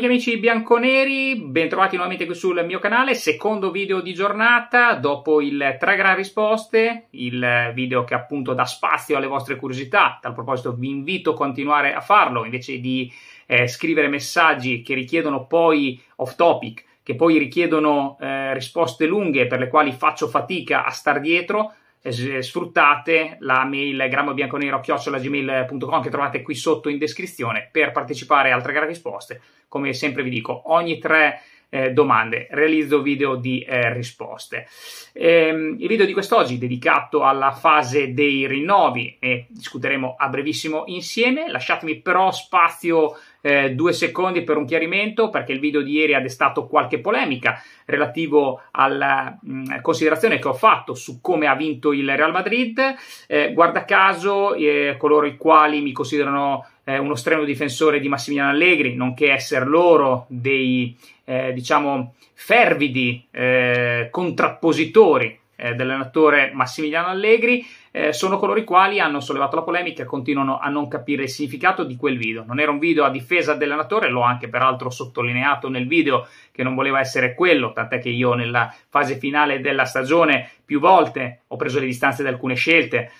Amiche e amici bianconeri, bentrovati nuovamente qui sul mio canale, secondo video di giornata dopo il 3 gran risposte, il video che appunto dà spazio alle vostre curiosità, tal proposito vi invito a continuare a farlo invece di eh, scrivere messaggi che richiedono poi off topic, che poi richiedono eh, risposte lunghe per le quali faccio fatica a star dietro, sfruttate la mail grammobianconero.gmail.com che trovate qui sotto in descrizione per partecipare alle tre gratis risposte. Come sempre vi dico, ogni tre eh, domande realizzo video di eh, risposte. Ehm, il video di quest'oggi è dedicato alla fase dei rinnovi e discuteremo a brevissimo insieme. Lasciatemi però spazio eh, due secondi per un chiarimento perché il video di ieri ha destato qualche polemica relativo alla mh, mm, considerazione che ho fatto su come ha vinto il Real Madrid. Eh, guarda caso, eh, coloro i quali mi considerano eh, uno strenuo difensore di Massimiliano Allegri, nonché essere loro dei, eh, diciamo, fervidi eh, contrappositori eh, dell'allenatore Massimiliano Allegri, eh, sono coloro i quali hanno sollevato la polemica e continuano a non capire il significato di quel video. Non era un video a difesa dell'allenatore, l'ho anche peraltro sottolineato nel video che non voleva essere quello, tant'è che io nella fase finale della stagione più volte ho preso le distanze da alcune scelte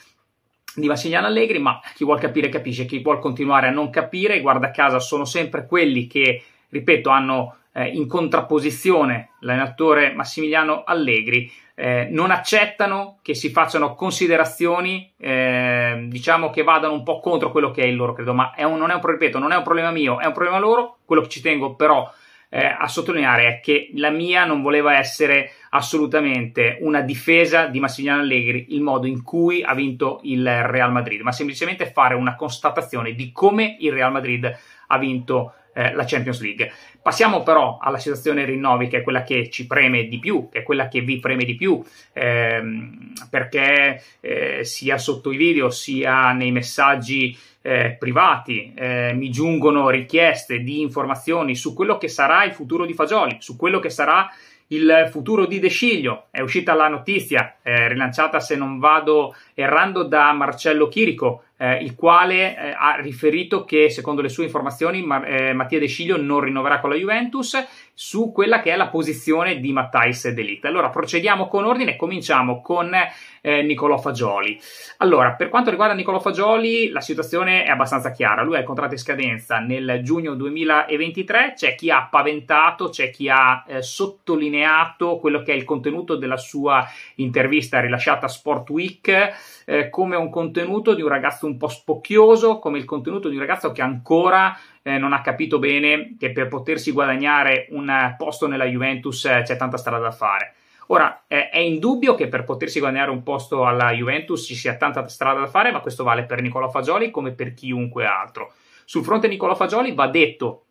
di Massimiliano Allegri, ma chi vuol capire capisce, chi vuol continuare a non capire, guarda a casa, sono sempre quelli che, ripeto, hanno eh, in contrapposizione l'allenatore Massimiliano Allegri eh, non accettano che si facciano considerazioni, eh, diciamo che vadano un po' contro quello che è il loro credo, ma è un, non, è un, ripeto, non è un problema mio, è un problema loro. Quello che ci tengo però eh, a sottolineare è che la mia non voleva essere assolutamente una difesa di Massimiliano Allegri, il modo in cui ha vinto il Real Madrid, ma semplicemente fare una constatazione di come il Real Madrid ha vinto il eh, la Champions League. Passiamo però alla situazione rinnovi, che è quella che ci preme di più, che è quella che vi preme di più, ehm, perché eh, sia sotto i video sia nei messaggi eh, privati eh, mi giungono richieste di informazioni su quello che sarà il futuro di Fagioli, su quello che sarà il futuro di De Sciglio. È uscita la notizia, eh, rilanciata se non vado errando da Marcello Chirico, eh, il quale eh, ha riferito che, secondo le sue informazioni, ma, eh, Mattia De Sciglio non rinnoverà con la Juventus su quella che è la posizione di Matthijs Delict. Allora procediamo con ordine e cominciamo con eh, Nicolò Fagioli. Allora, per quanto riguarda Nicolò Fagioli, la situazione è abbastanza chiara. Lui ha il contratto in scadenza nel giugno 2023, c'è chi ha paventato, c'è chi ha eh, sottolineato quello che è il contenuto della sua intervista rilasciata a Sport Week eh, come un contenuto di un ragazzo un po' spocchioso, come il contenuto di un ragazzo che ancora eh, non ha capito bene che per potersi guadagnare un posto nella Juventus eh, c'è tanta strada da fare. Ora, eh, è indubbio che per potersi guadagnare un posto alla Juventus ci sia tanta strada da fare, ma questo vale per Nicola Fagioli come per chiunque altro. Sul fronte Nicola Fagioli va detto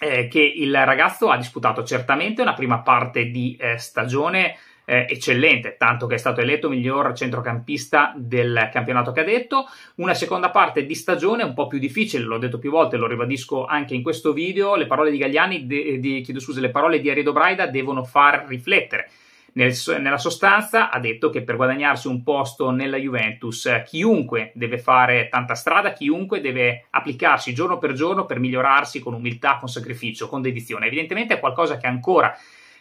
eh, che il ragazzo ha disputato certamente una prima parte di eh, stagione eh, eccellente, tanto che è stato eletto miglior centrocampista del campionato cadetto. Una seconda parte di stagione un po' più difficile, l'ho detto più volte, lo ribadisco anche in questo video. Le parole di Gagliani, de, eh, di, chiedo scusa, le parole di Aredo Braida devono far riflettere. Nel, nella sostanza ha detto che per guadagnarsi un posto nella Juventus chiunque deve fare tanta strada, chiunque deve applicarsi giorno per giorno per migliorarsi con umiltà, con sacrificio, con dedizione. Evidentemente è qualcosa che ancora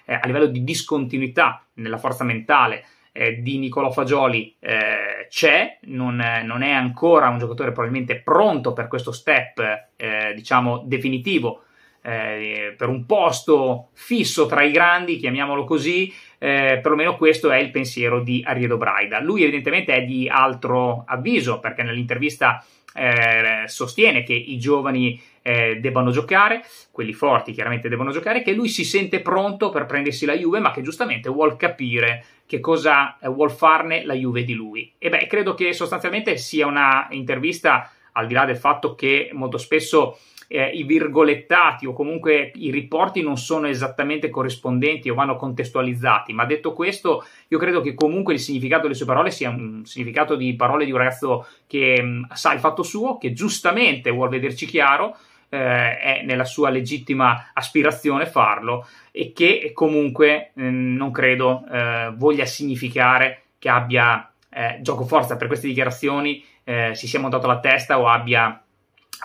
eh, a livello di discontinuità nella forza mentale eh, di Nicolò Fagioli eh, c'è, non, eh, non, è ancora un giocatore probabilmente pronto per questo step, eh, diciamo, definitivo. Eh, per un posto fisso tra i grandi, chiamiamolo così, eh, perlomeno questo è il pensiero di Ariedo Braida. Lui evidentemente è di altro avviso perché nell'intervista eh, sostiene che i giovani eh, debbano giocare, quelli forti chiaramente debbano giocare, che lui si sente pronto per prendersi la Juve, ma che giustamente vuol capire che cosa eh, vuol farne la Juve di lui. E beh, credo che sostanzialmente sia una intervista, al di là del fatto che molto spesso eh, i virgolettati o comunque i riporti non sono esattamente corrispondenti o vanno contestualizzati, ma detto questo io credo che comunque il significato delle sue parole sia un significato di parole di un ragazzo che mh, mm, sa il fatto suo, che giustamente vuol vederci chiaro, eh, è nella sua legittima aspirazione farlo e che comunque mh, mm, non credo eh, voglia significare che abbia eh, gioco forza per queste dichiarazioni, si eh, sia montato la testa o abbia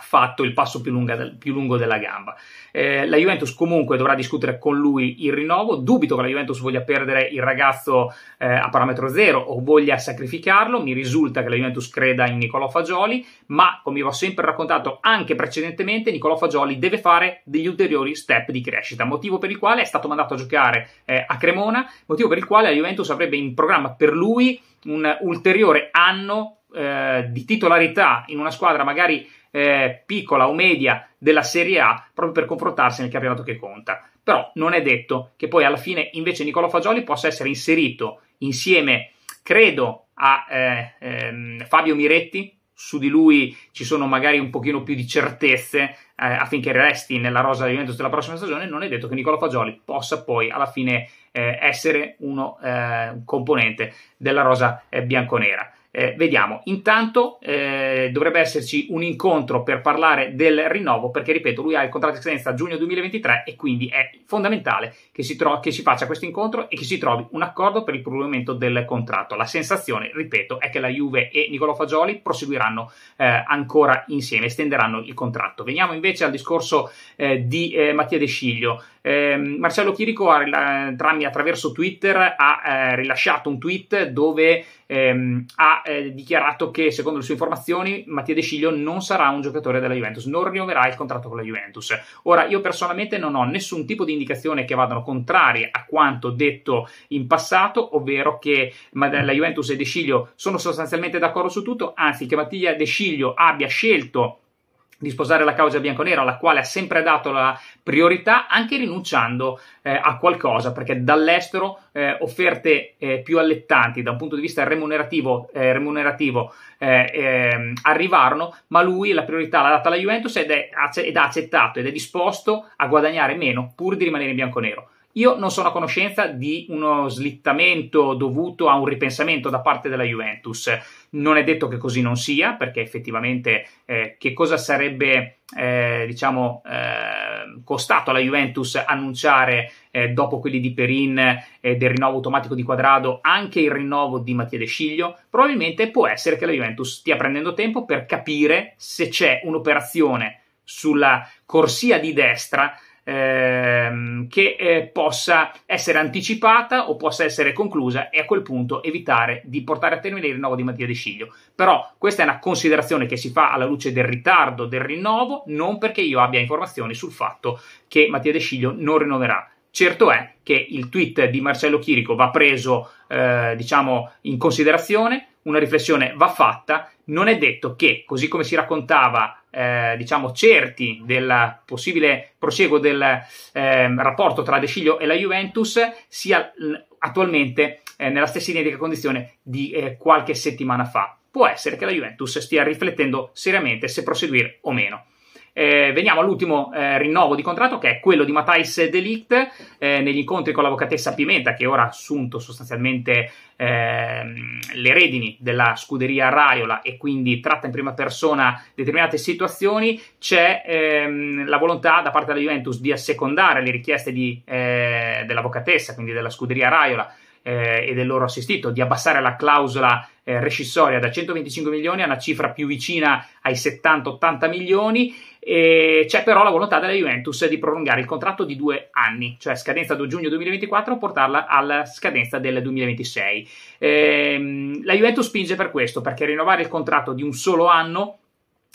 fatto il passo più, lunga, più lungo della gamba. Eh, la Juventus comunque dovrà discutere con lui il rinnovo, dubito che la Juventus voglia perdere il ragazzo eh, a parametro zero o voglia sacrificarlo, mi risulta che la Juventus creda in Nicolò Fagioli, ma come vi ho sempre raccontato anche precedentemente, Nicolò Fagioli deve fare degli ulteriori step di crescita, motivo per il quale è stato mandato a giocare eh, a Cremona, motivo per il quale la Juventus avrebbe in programma per lui un ulteriore anno eh, di titolarità in una squadra magari eh, piccola o media della Serie A proprio per confrontarsi nel campionato che conta. Però non è detto che poi alla fine invece Nicola Fagioli possa essere inserito insieme, credo, a eh, ehm, Fabio Miretti, su di lui ci sono magari un pochino più di certezze eh, affinché resti nella rosa di Juventus della prossima stagione, non è detto che Nicola Fagioli possa poi alla fine eh, essere uno, eh, componente della rosa eh, bianconera. Eh, vediamo, intanto eh, dovrebbe esserci un incontro per parlare del rinnovo perché, ripeto, lui ha il contratto di scadenza a giugno 2023 e quindi è fondamentale che si, tro- che si faccia questo incontro e che si trovi un accordo per il prolungamento del contratto. La sensazione, ripeto, è che la Juve e Nicolò Fagioli proseguiranno eh, ancora insieme, estenderanno il contratto. Veniamo invece al discorso eh, di eh, Mattia De Sciglio. Ehm, Marcello Chirico ha, attraverso Twitter ha eh, rilasciato un tweet dove ehm, ha eh, dichiarato che, secondo le sue informazioni, Mattia De Sciglio non sarà un giocatore della Juventus, non rinnoverà il contratto con la Juventus. Ora, io personalmente non ho nessun tipo di indicazione che vadano contrarie a quanto detto in passato, ovvero che la Juventus e De Sciglio sono sostanzialmente d'accordo su tutto, anzi che Mattia De Sciglio abbia scelto di sposare la causa bianconera, alla quale ha sempre dato la priorità, anche rinunciando eh, a qualcosa, perché dall'estero eh, offerte eh, più allettanti da un punto di vista remunerativo, eh, remunerativo eh, ehm, arrivarono, ma lui la priorità l'ha data alla Juventus ed, è, ed ha accettato ed è disposto a guadagnare meno pur di rimanere in bianconero. Io non sono a conoscenza di uno slittamento dovuto a un ripensamento da parte della Juventus. Non è detto che così non sia, perché effettivamente eh, che cosa sarebbe, eh, diciamo, eh, costato alla Juventus annunciare eh, dopo quelli di Perin e eh, del rinnovo automatico di Quadrado anche il rinnovo di Mattia De Sciglio? Probabilmente può essere che la Juventus stia prendendo tempo per capire se c'è un'operazione sulla corsia di destra ehm, che eh, possa essere anticipata o possa essere conclusa e a quel punto evitare di portare a termine il rinnovo di Mattia De Sciglio. Però questa è una considerazione che si fa alla luce del ritardo del rinnovo, non perché io abbia informazioni sul fatto che Mattia De Sciglio non rinnoverà. Certo è che il tweet di Marcello Chirico va preso, eh, diciamo, in considerazione, una riflessione va fatta, non è detto che, così come si raccontava, eh, diciamo, certi del possibile prosieguo del eh, rapporto tra De Sciglio e la Juventus, sia mm, attualmente eh, nella stessa identica condizione di eh, qualche settimana fa. Può essere che la Juventus stia riflettendo seriamente se proseguire o meno. Eh, veniamo all'ultimo eh, rinnovo di contratto che è quello di Matthijs Delict eh, negli incontri con l'avvocatessa Pimenta che ora ha assunto sostanzialmente ehm, le redini della scuderia Raiola e quindi tratta in prima persona determinate situazioni, c'è ehm, la volontà da parte della Juventus di assecondare le richieste di, eh, dell'avvocatessa, quindi della scuderia Raiola eh, e del loro assistito, di abbassare la clausola eh, rescissoria da 125 milioni a una cifra più vicina ai 70-80 milioni. E c'è però la volontà della Juventus di prolungare il contratto di due anni, cioè scadenza 2 giugno 2024, portarla alla scadenza del 2026. Ehm, la Juventus spinge per questo, perché rinnovare il contratto di un solo anno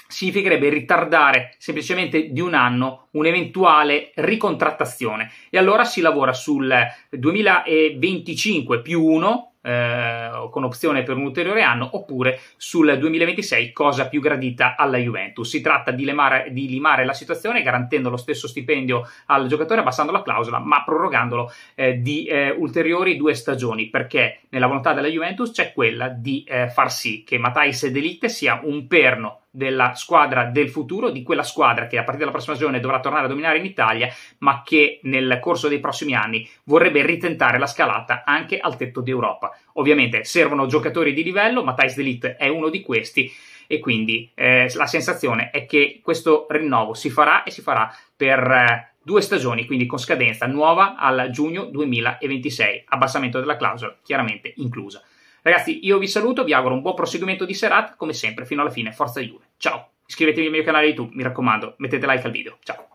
significherebbe ritardare semplicemente di un anno un'eventuale ricontrattazione e allora si lavora sul 2025 più 1 eh, con opzione per un ulteriore anno oppure sul 2026 cosa più gradita alla Juventus si tratta di, lemare, di limare la situazione garantendo lo stesso stipendio al giocatore abbassando la clausola ma prorogandolo eh, di eh, ulteriori due stagioni perché nella volontà della Juventus c'è quella di eh, far sì che Matthijs Delite sia un perno della squadra del futuro, di quella squadra che a partire dalla prossima stagione dovrà tornare a dominare in Italia, ma che nel corso dei prossimi anni vorrebbe ritentare la scalata anche al tetto d'Europa. Ovviamente servono giocatori di livello, Matthijs Delite è uno di questi e quindi eh, la sensazione è che questo rinnovo si farà e si farà per eh, due stagioni, quindi con scadenza nuova al giugno 2026, abbassamento della clausola chiaramente inclusa. Ragazzi, io vi saluto, vi auguro un buon proseguimento di serata, come sempre, fino alla fine, forza Juve. Ciao, iscrivetevi al mio canale YouTube, mi raccomando, mettete like al video. Ciao.